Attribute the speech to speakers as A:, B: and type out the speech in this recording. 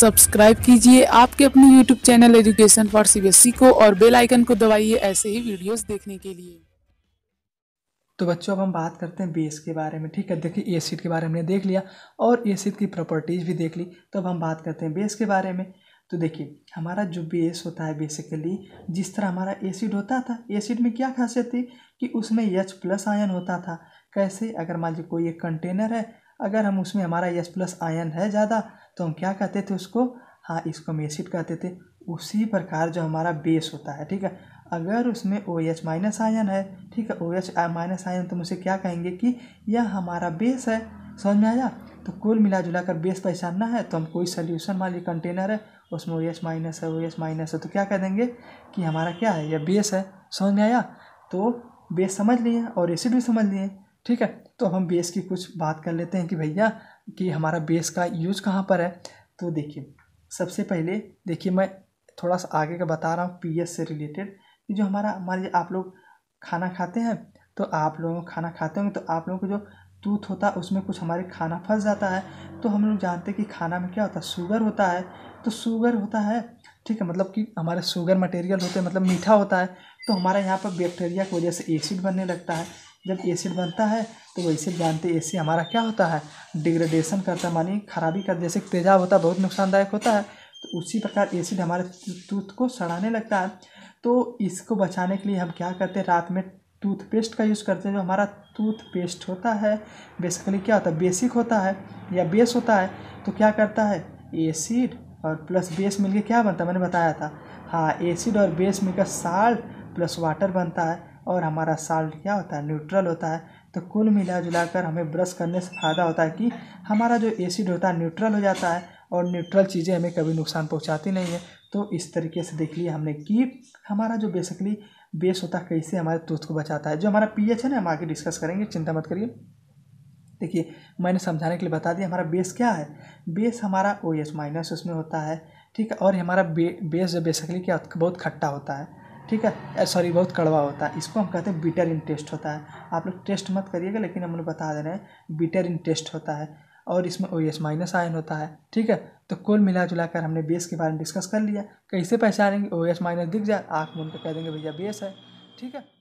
A: subscribe कीजिए आपके अपने YouTube channel education for CBSE e को और बेल आइकन को दबाइए ऐसे ही वीडियोस देखने के लिए तो बच्चों अब हम बात करते हैं बेस e के बारे में ठीक है देखिए एसिड e के बारे में हमने देख लिया और एसिड की प्रॉपर्टीज़ भी देख ली तो अब हम बात करते हैं बेस के बारे में तो देखिए हमारा जो बेस होता है बेसिकली जिस तरह हमारा एसिड होता था एसिड में क्या खासियत थी कि उसमें एच प्लस आयन होता था कैसे अगर मान लीजिए कोई एक कंटेनर है अगर हम उसमें हमारा एस प्लस आयन है ज़्यादा तो हम क्या कहते थे उसको हाँ इसको हम एसिड कहते थे उसी प्रकार जो हमारा बेस होता है ठीक है अगर उसमें ओ एच माइनस आयन है ठीक है ओ एच माइनस आयन तो हम उसे क्या कहेंगे कि यह हमारा बेस है समझ में आया तो कुल मिला जुला कर बेस पहचानना है तो हम कोई सोल्यूशन मान कंटेनर है उसमें ओ एच माइनस है ओ एच माइनस है तो क्या कह देंगे कि हमारा क्या है यह बेस है समझ में आया तो बेस समझ लिए और एसिड भी समझ लिए ठीक है तो हम बेस की कुछ बात कर लेते हैं कि भैया कि हमारा बेस का यूज़ कहाँ पर है तो देखिए सबसे पहले देखिए मैं थोड़ा सा आगे का बता रहा हूँ पी से रिलेटेड कि जो हमारा हमारे आप लोग खाना खाते हैं तो आप लोग खाना खाते होंगे तो आप लोगों को जो दूध होता है उसमें कुछ हमारे खाना फंस जाता है तो हम लोग जानते हैं कि खाना में क्या होता है शुगर होता है तो शुगर होता है ठीक है मतलब कि हमारे शुगर मटेरियल होते हैं मतलब मीठा होता है तो हमारा यहाँ पर बैक्टीरिया की वजह से एसिड बनने लगता है जब एसिड बनता है तो वो एसिड जानते हैं एसिड हमारा क्या होता है डिग्रेडेशन करता है मानी खराबी कर जैसे तेजाब होता है बहुत नुकसानदायक होता है तो उसी प्रकार एसिड हमारे टूथ को सड़ाने लगता है तो इसको बचाने के लिए हम क्या करते हैं रात में टूथपेस्ट का यूज़ करते हैं जो हमारा टूथपेस्ट होता है बेसिकली क्या होता है बेसिक होता है या बेस होता है तो क्या करता है एसिड और प्लस बेस मिलके क्या बनता है मैंने बताया था हाँ एसिड और बेस मिलकर साल्ट प्लस वाटर बनता है और हमारा साल्ट क्या होता है न्यूट्रल होता है तो कुल मिला जुला कर हमें ब्रश करने से फ़ायदा होता है कि हमारा जो एसिड होता है न्यूट्रल हो जाता है और न्यूट्रल चीज़ें हमें कभी नुकसान पहुंचाती नहीं है तो इस तरीके से देख लिया हमने कि हमारा जो बेसिकली बेस होता है कैसे हमारे टूथ को बचाता है जो हमारा पी है ना हम आगे डिस्कस करेंगे चिंता मत करिए देखिए मैंने समझाने के लिए बता दिया हमारा बेस क्या है बेस हमारा ओ माइनस उसमें होता है ठीक है और हमारा बे बेस जो बेसिकली क्या बहुत खट्टा होता है ठीक है सॉरी बहुत कड़वा होता है इसको हम कहते हैं बिटर इन टेस्ट होता है आप लोग टेस्ट मत करिएगा लेकिन हम लोग बता दे रहे हैं बिटर इन टेस्ट होता है और इसमें ओ एस माइनस आयन होता है ठीक है तो कुल मिला जुला कर हमने बेस के बारे में डिस्कस कर लिया कैसे पहचानेंगे ओ एस माइनस दिख जाए आँख मूल कह देंगे भैया बेस है ठीक है